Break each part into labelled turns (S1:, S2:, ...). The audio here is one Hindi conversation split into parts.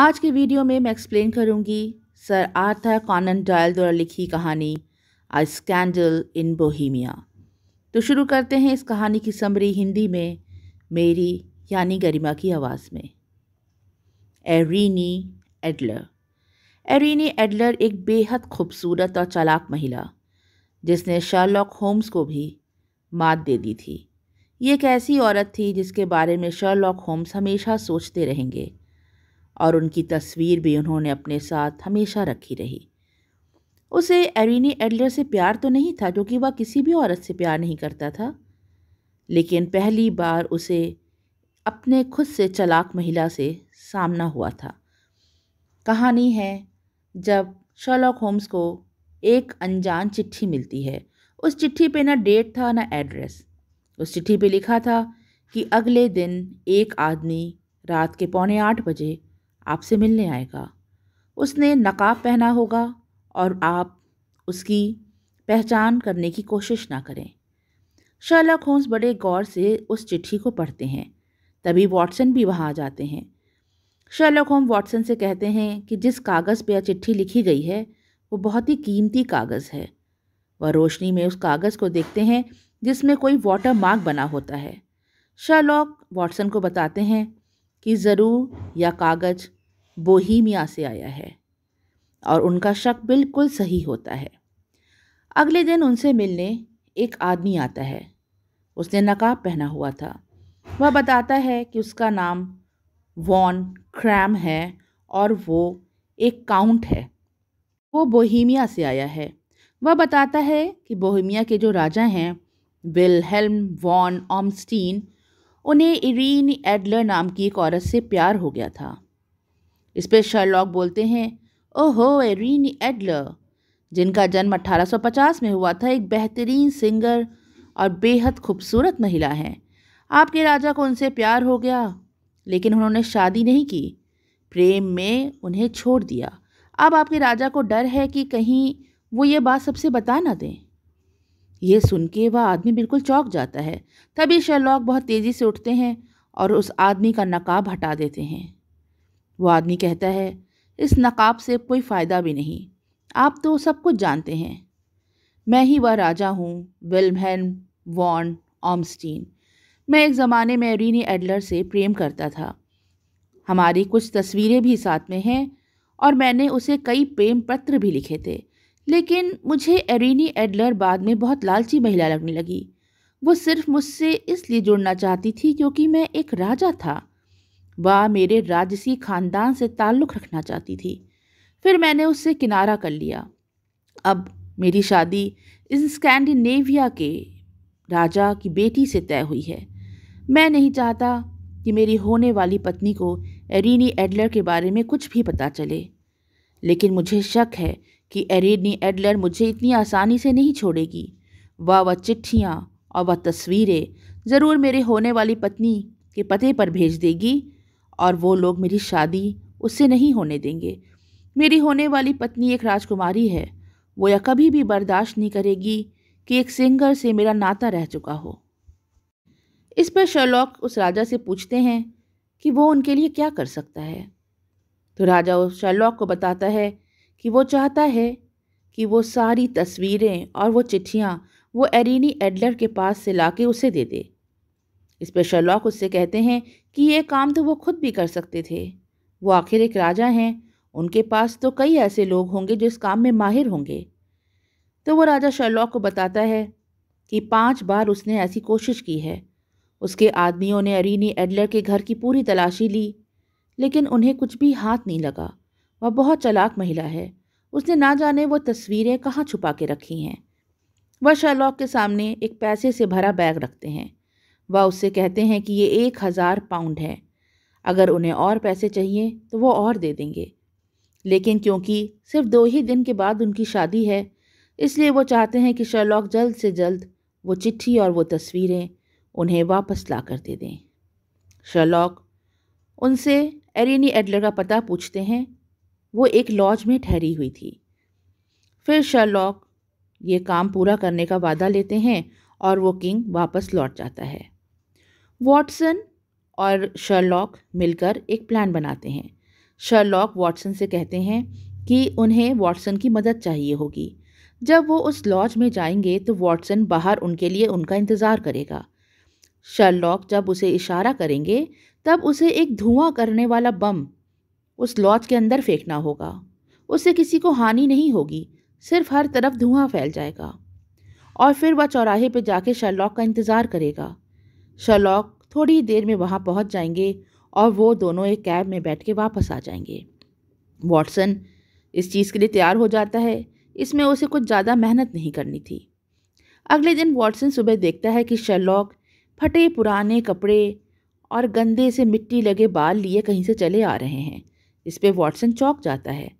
S1: आज के वीडियो में मैं एक्सप्लेन करूंगी सर आर्थर कॉनन डायल द्वारा लिखी कहानी आ स्कैंडल इन बोहीमिया तो शुरू करते हैं इस कहानी की समरी हिंदी में मेरी यानी गरिमा की आवाज़ में एरीनी एडलर एरीनी एडलर एक बेहद खूबसूरत और चालाक महिला जिसने शर्लॉक होम्स को भी मात दे दी थी ये एक ऐसी औरत थी जिसके बारे में शर्लॉक होम्स हमेशा सोचते रहेंगे और उनकी तस्वीर भी उन्होंने अपने साथ हमेशा रखी रही उसे एरिनी एडलर से प्यार तो नहीं था क्योंकि वह किसी भी औरत से प्यार नहीं करता था लेकिन पहली बार उसे अपने खुद से चलाक महिला से सामना हुआ था कहानी है जब शर्लॉक होम्स को एक अनजान चिट्ठी मिलती है उस चिट्ठी पे ना डेट था ना एड्रेस उस चिट्ठी पे लिखा था कि अगले दिन एक आदमी रात के पौने आठ बजे आपसे मिलने आएगा उसने नकाब पहना होगा और आप उसकी पहचान करने की कोशिश ना करें शर्लक होम्स बड़े गौर से उस चिट्ठी को पढ़ते हैं तभी वॉटसन भी वहाँ आ जाते हैं शर्लक होम वॉटसन से कहते हैं कि जिस कागज़ पर यह चिट्ठी लिखी गई है वो बहुत ही कीमती कागज़ है वह रोशनी में उस कागज़ को देखते हैं जिसमें कोई वाटर मार्क बना होता है शर्लॉक वॉटसन को बताते हैं कि ज़रूर यह कागज़ बोहीमिया से आया है और उनका शक बिल्कुल सही होता है अगले दिन उनसे मिलने एक आदमी आता है उसने नकाब पहना हुआ था वह बताता है कि उसका नाम वॉन क्रैम है और वो एक काउंट है वो बोहीमिया से आया है वह बताता है कि बोहिमिया के जो राजा हैं विलहेल्म वॉन ऑमस्टीन उन्हें इरीन एडलर नाम की एक औरत से प्यार हो गया था इस पर शर्लॉक बोलते हैं ओहो एरीन एडलर जिनका जन्म 1850 में हुआ था एक बेहतरीन सिंगर और बेहद खूबसूरत महिला हैं आपके राजा को उनसे प्यार हो गया लेकिन उन्होंने शादी नहीं की प्रेम में उन्हें छोड़ दिया अब आपके राजा को डर है कि कहीं वो ये बात सबसे बता ना दें ये सुन के वह आदमी बिल्कुल चौंक जाता है तभी शेरलॉक बहुत तेज़ी से उठते हैं और उस आदमी का नकाब हटा देते हैं वो आदमी कहता है इस नकाब से कोई फ़ायदा भी नहीं आप तो सब कुछ जानते हैं मैं ही वह राजा हूँ विल्महन वॉन ऑमस्टीन मैं एक ज़माने में रीनी एडलर से प्रेम करता था हमारी कुछ तस्वीरें भी साथ में हैं और मैंने उसे कई प्रेम पत्र भी लिखे थे लेकिन मुझे एरिनी एडलर बाद में बहुत लालची महिला लगने लगी वो सिर्फ मुझसे इसलिए जुड़ना चाहती थी क्योंकि मैं एक राजा था वह मेरे राजसी खानदान से ताल्लुक़ रखना चाहती थी फिर मैंने उससे किनारा कर लिया अब मेरी शादी इस स्कैंडिनेविया के राजा की बेटी से तय हुई है मैं नहीं चाहता कि मेरी होने वाली पत्नी को एरिनी एडलर के बारे में कुछ भी पता चले लेकिन मुझे शक है कि एरिनी एडलर मुझे इतनी आसानी से नहीं छोड़ेगी वह वह चिट्ठियाँ और वह तस्वीरें ज़रूर मेरे होने वाली पत्नी के पते पर भेज देगी और वो लोग मेरी शादी उससे नहीं होने देंगे मेरी होने वाली पत्नी एक राजकुमारी है वो यह कभी भी बर्दाश्त नहीं करेगी कि एक सिंगर से मेरा नाता रह चुका हो इस पर शर्लॉक उस राजा से पूछते हैं कि वो उनके लिए क्या कर सकता है तो राजा उस शर्लॉक को बताता है कि वो चाहता है कि वो सारी तस्वीरें और वो चिट्ठियाँ वो एरिनी एडलर के पास से लाके उसे दे दे इस पर शर्लॉक उससे कहते हैं कि ये काम तो वो खुद भी कर सकते थे वो आखिर एक राजा हैं उनके पास तो कई ऐसे लोग होंगे जो इस काम में माहिर होंगे तो वो राजा शर्लॉक को बताता है कि पांच बार उसने ऐसी कोशिश की है उसके आदमियों ने अरीनी एडलर के घर की पूरी तलाशी ली लेकिन उन्हें कुछ भी हाथ नहीं लगा वह बहुत चलाक महिला है उसने ना जाने वो तस्वीरें कहाँ छुपा के रखी हैं वह शर्लॉक के सामने एक पैसे से भरा बैग रखते हैं वह उससे कहते हैं कि ये एक हज़ार पाउंड है अगर उन्हें और पैसे चाहिए तो वो और दे देंगे लेकिन क्योंकि सिर्फ दो ही दिन के बाद उनकी शादी है इसलिए वो चाहते हैं कि शर्लॉक जल्द से जल्द वो चिट्ठी और वो तस्वीरें उन्हें वापस ला कर दे दें शर्लॉक उनसे एरिनी एडलर का पता पूछते हैं वो एक लॉज में ठहरी हुई थी फिर शर्लॉक ये काम पूरा करने का वादा लेते हैं और वो किंग वापस लौट जाता है वॉटसन और शर्लॉक मिलकर एक प्लान बनाते हैं शर्लॉक वॉटसन से कहते हैं कि उन्हें वॉटसन की मदद चाहिए होगी जब वो उस लॉज में जाएंगे तो वॉटसन बाहर उनके लिए उनका इंतज़ार करेगा शर्लॉक जब उसे इशारा करेंगे तब उसे एक धुआं करने वाला बम उस लॉज के अंदर फेंकना होगा उससे किसी को हानि नहीं होगी सिर्फ हर तरफ धुआं फैल जाएगा और फिर वह चौराहे पर जाके शर्लॉक का इंतज़ार करेगा शलॉक थोड़ी देर में वहाँ पहुँच जाएंगे और वो दोनों एक कैब में बैठ के वापस आ जाएंगे वॉटसन इस चीज़ के लिए तैयार हो जाता है इसमें उसे कुछ ज़्यादा मेहनत नहीं करनी थी अगले दिन वॉटसन सुबह देखता है कि शलॉक फटे पुराने कपड़े और गंदे से मिट्टी लगे बाल लिए कहीं से चले आ रहे हैं इस पर वॉटसन चौक जाता है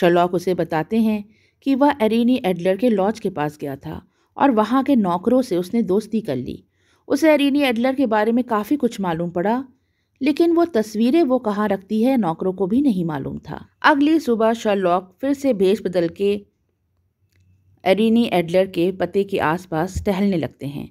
S1: शलॉक उसे बताते हैं कि वह एरिनी एडलर के लॉज के पास गया था और वहाँ के नौकरों से उसने दोस्ती कर ली उसे एरिनी एडलर के बारे में काफ़ी कुछ मालूम पड़ा लेकिन वो तस्वीरें वो कहाँ रखती है नौकरों को भी नहीं मालूम था अगली सुबह शर्लॉक फिर से भेज बदल के एरिनी एडलर के पते के आसपास टहलने लगते हैं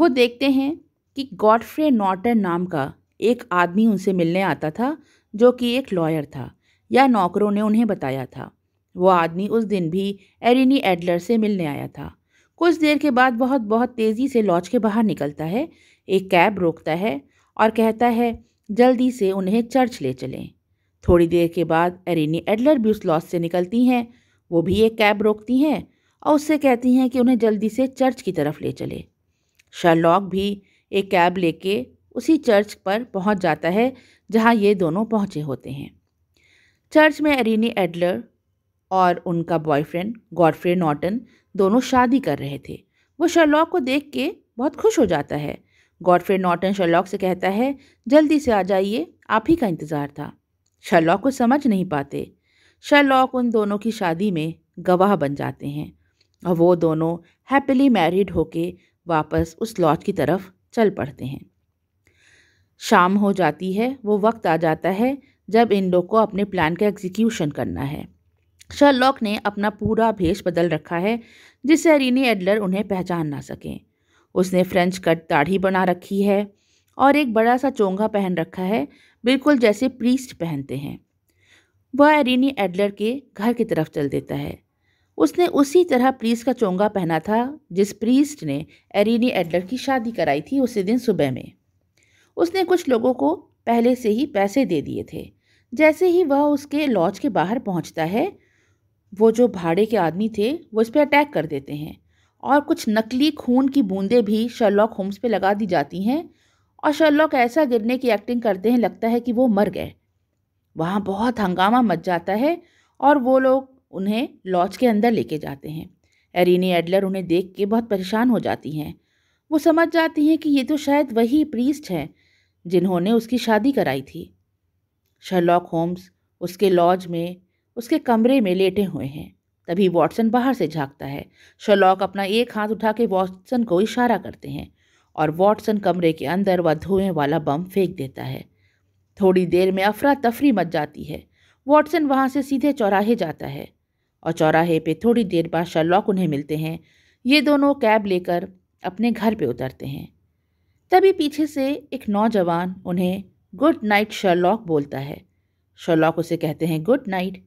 S1: वो देखते हैं कि गॉडफ्रे नॉटन नाम का एक आदमी उनसे मिलने आता था जो कि एक लॉयर था या नौकरों ने उन्हें बताया था वो आदमी उस दिन भी एरिनी एडलर से मिलने आया था कुछ देर के बाद बहुत बहुत तेज़ी से लॉज के बाहर निकलता है एक कैब रोकता है और कहता है जल्दी से उन्हें चर्च ले चलें थोड़ी देर के बाद एरिनी एडलर भी उस लॉज से निकलती हैं वो भी एक कैब रोकती हैं और उससे कहती हैं कि उन्हें जल्दी से चर्च की तरफ ले चले शर्लॉक भी एक कैब लेके उसी चर्च पर पहुंच जाता है जहां ये दोनों पहुंचे होते हैं चर्च में एरिनी एडलर और उनका बॉयफ्रेंड गॉडफ्रे नॉटन दोनों शादी कर रहे थे वो शर्लॉक को देख के बहुत खुश हो जाता है गॉडफ्रे नॉटन शर्लॉक से कहता है जल्दी से आ जाइए आप ही का इंतज़ार था शर्लॉक को समझ नहीं पाते शर्लॉक उन दोनों की शादी में गवाह बन जाते हैं और वो दोनों हैप्पीली मैरिड होके वापस उस लॉज की तरफ चल पड़ते हैं शाम हो जाती है वो वक्त आ जाता है जब इन लोग को अपने प्लान का एग्जीक्यूशन करना है शर्लॉक ने अपना पूरा भेष बदल रखा है जिससे अरीनी एडलर उन्हें पहचान ना सकें उसने फ्रेंच कट दाढ़ी बना रखी है और एक बड़ा सा चोंगा पहन रखा है बिल्कुल जैसे प्रीस्ट पहनते हैं वह एरिनी एडलर के घर की तरफ चल देता है उसने उसी तरह प्रीस्ट का चोंगा पहना था जिस प्रीस्ट ने एरिनी एडलर की शादी कराई थी उसी दिन सुबह में उसने कुछ लोगों को पहले से ही पैसे दे दिए थे जैसे ही वह उसके लॉज के बाहर पहुंचता है वो जो भाड़े के आदमी थे वो इस पर अटैक कर देते हैं और कुछ नकली खून की बूंदें भी शर्लॉक होम्स पे लगा दी जाती हैं और शर्लॉक ऐसा गिरने की एक्टिंग करते हैं लगता है कि वो मर गए वहाँ बहुत हंगामा मच जाता है और वो लोग उन्हें लॉज के अंदर लेके जाते हैं एरिनी एडलर उन्हें देख के बहुत परेशान हो जाती हैं वो समझ जाती हैं कि ये तो शायद वही प्रीस्ट हैं जिन्होंने उसकी शादी कराई थी शर्लॉक होम्स उसके लॉज में उसके कमरे में लेटे हुए हैं तभी वॉटसन बाहर से झाँकता है शलॉक अपना एक हाथ उठा के वॉटसन को इशारा करते हैं और वॉटसन कमरे के अंदर वह धुएँ वाला बम फेंक देता है थोड़ी देर में अफरा तफरी मच जाती है वॉटसन वहाँ से सीधे चौराहे जाता है और चौराहे पे थोड़ी देर बाद शलॉक उन्हें मिलते हैं ये दोनों कैब लेकर अपने घर पे उतरते हैं तभी पीछे से एक नौजवान उन्हें गुड नाइट शलॉक बोलता है शलॉक उसे कहते हैं गुड नाइट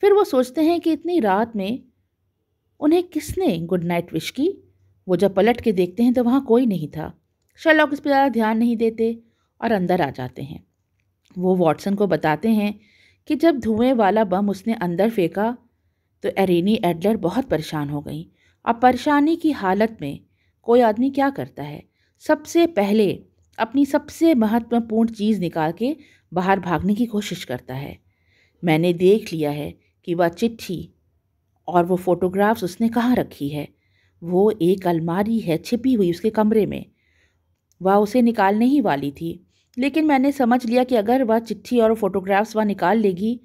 S1: फिर वो सोचते हैं कि इतनी रात में उन्हें किसने गुड नाइट विश की वो जब पलट के देखते हैं तो वहाँ कोई नहीं था शर्लॉक इस पर ज़्यादा ध्यान नहीं देते और अंदर आ जाते हैं वो वॉटसन को बताते हैं कि जब धुएं वाला बम उसने अंदर फेंका तो एरिनी एडलर बहुत परेशान हो गई अब परेशानी की हालत में कोई आदमी क्या करता है सबसे पहले अपनी सबसे महत्वपूर्ण चीज़ निकाल के बाहर भागने की कोशिश करता है मैंने देख लिया है कि वह चिट्ठी और वो फ़ोटोग्राफ्स उसने कहाँ रखी है वो एक अलमारी है छिपी हुई उसके कमरे में वह उसे निकालने ही वाली थी लेकिन मैंने समझ लिया कि अगर वह चिट्ठी और फ़ोटोग्राफ्स वह निकाल लेगी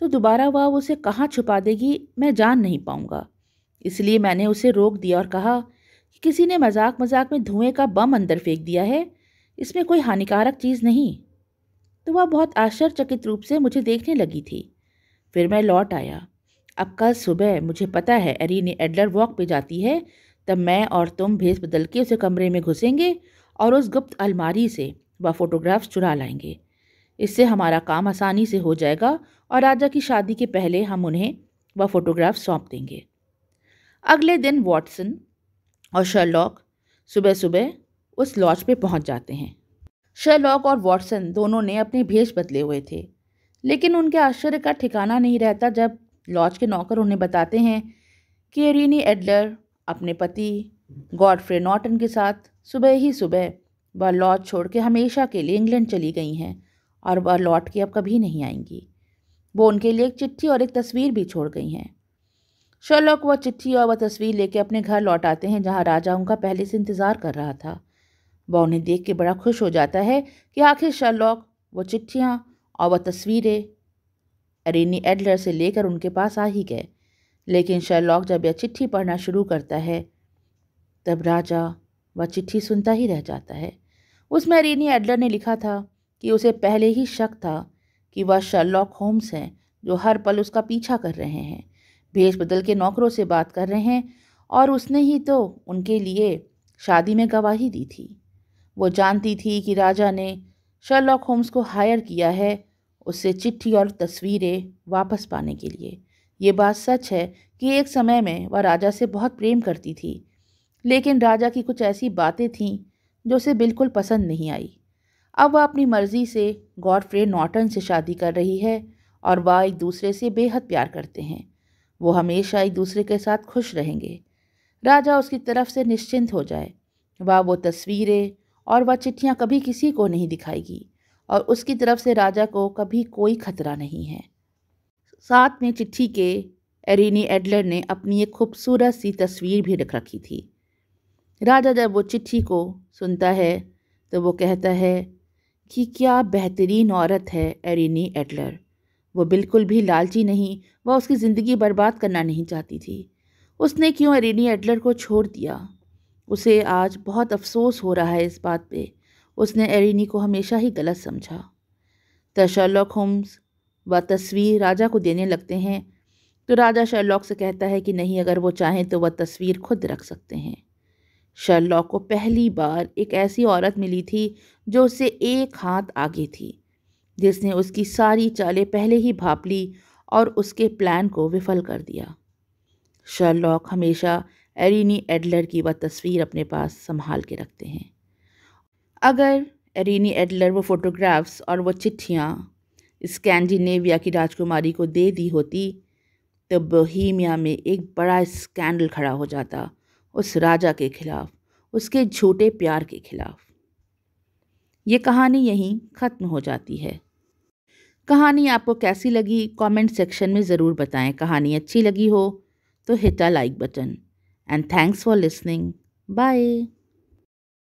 S1: तो दोबारा वह उसे कहाँ छुपा देगी मैं जान नहीं पाऊँगा इसलिए मैंने उसे रोक दिया और कहा कि किसी ने मजाक मजाक में धुएं का बम अंदर फेंक दिया है इसमें कोई हानिकारक चीज़ नहीं तो वह बहुत आश्चर्यचकित रूप से मुझे देखने लगी थी फिर मैं लौट आया अब कल सुबह मुझे पता है एरीने एडलर वॉक पे जाती है तब मैं और तुम भेस बदल के उसे कमरे में घुसेंगे और उस गुप्त अलमारी से वह फ़ोटोग्राफ्स चुरा लाएंगे इससे हमारा काम आसानी से हो जाएगा और राजा की शादी के पहले हम उन्हें वह फ़ोटोग्राफ सौंप देंगे अगले दिन वॉटसन और शर्लॉक सुबह सुबह उस लॉज पे पहुंच जाते हैं शर्लॉक और वॉटसन दोनों ने अपने भेष बदले हुए थे लेकिन उनके आश्चर्य का ठिकाना नहीं रहता जब लॉज के नौकर उन्हें बताते हैं कि एरिनी एडलर अपने पति गॉडफ्रे नॉटन के साथ सुबह ही सुबह वह लॉज छोड़ के हमेशा के लिए इंग्लैंड चली गई हैं और वह लौट के अब कभी नहीं आएंगी वो उनके लिए एक चिट्ठी और एक तस्वीर भी छोड़ गई हैं शर्लॉक वह चिट्ठी और वह तस्वीर लेके अपने घर लौट आते हैं जहाँ राजा उनका पहले से इंतज़ार कर रहा था वह उन्हें देख के बड़ा खुश हो जाता है कि आखिर शर्लॉक वो चिट्ठियाँ और वह तस्वीरें एरिनी एडलर से लेकर उनके पास आ ही गए लेकिन शर्लॉक जब यह चिट्ठी पढ़ना शुरू करता है तब राजा वह चिट्ठी सुनता ही रह जाता है उसमें एरिनी एडलर ने लिखा था कि उसे पहले ही शक था कि वह शर्लॉक होम्स हैं जो हर पल उसका पीछा कर रहे हैं भेष बदल के नौकरों से बात कर रहे हैं और उसने ही तो उनके लिए शादी में गवाही दी थी वो जानती थी कि राजा ने शर्लॉक होम्स को हायर किया है उससे चिट्ठी और तस्वीरें वापस पाने के लिए ये बात सच है कि एक समय में वह राजा से बहुत प्रेम करती थी लेकिन राजा की कुछ ऐसी बातें थीं जो उसे बिल्कुल पसंद नहीं आई अब वह अपनी मर्ज़ी से गॉडफ्रे नॉटन से शादी कर रही है और वह एक दूसरे से बेहद प्यार करते हैं वो हमेशा एक दूसरे के साथ खुश रहेंगे राजा उसकी तरफ से निश्चिंत हो जाए वह वो तस्वीरें और वह चिट्ठियाँ कभी किसी को नहीं दिखाएगी और उसकी तरफ से राजा को कभी कोई खतरा नहीं है साथ में चिट्ठी के एरिनी एडलर ने अपनी एक खूबसूरत सी तस्वीर भी रख रखी थी राजा जब वो चिट्ठी को सुनता है तो वो कहता है कि क्या बेहतरीन औरत है एरिनी एडलर वो बिल्कुल भी लालची नहीं वह उसकी ज़िंदगी बर्बाद करना नहीं चाहती थी उसने क्यों एरिनी एडलर को छोड़ दिया उसे आज बहुत अफसोस हो रहा है इस बात पे उसने एरिनी को हमेशा ही गलत समझा तशर्लॉक होम्स व तस्वीर राजा को देने लगते हैं तो राजा शर्लॉक से कहता है कि नहीं अगर वो चाहें तो वह तस्वीर खुद रख सकते हैं शर्लॉक को पहली बार एक ऐसी औरत मिली थी जो उससे एक हाथ आगे थी जिसने उसकी सारी चालें पहले ही भाप ली और उसके प्लान को विफल कर दिया शर्लॉक हमेशा एरिनी एडलर की वह तस्वीर अपने पास संभाल के रखते हैं अगर एरिनी एडलर वो फ़ोटोग्राफ्स और वो चिट्ठियाँ स्कैंडिनेविया की राजकुमारी को दे दी होती तो बोहिमिया में एक बड़ा स्कैंडल खड़ा हो जाता उस राजा के खिलाफ उसके झूठे प्यार के खिलाफ ये कहानी यहीं ख़त्म हो जाती है कहानी आपको कैसी लगी कमेंट सेक्शन में ज़रूर बताएं कहानी अच्छी लगी हो तो hit a like button And thanks for listening. Bye.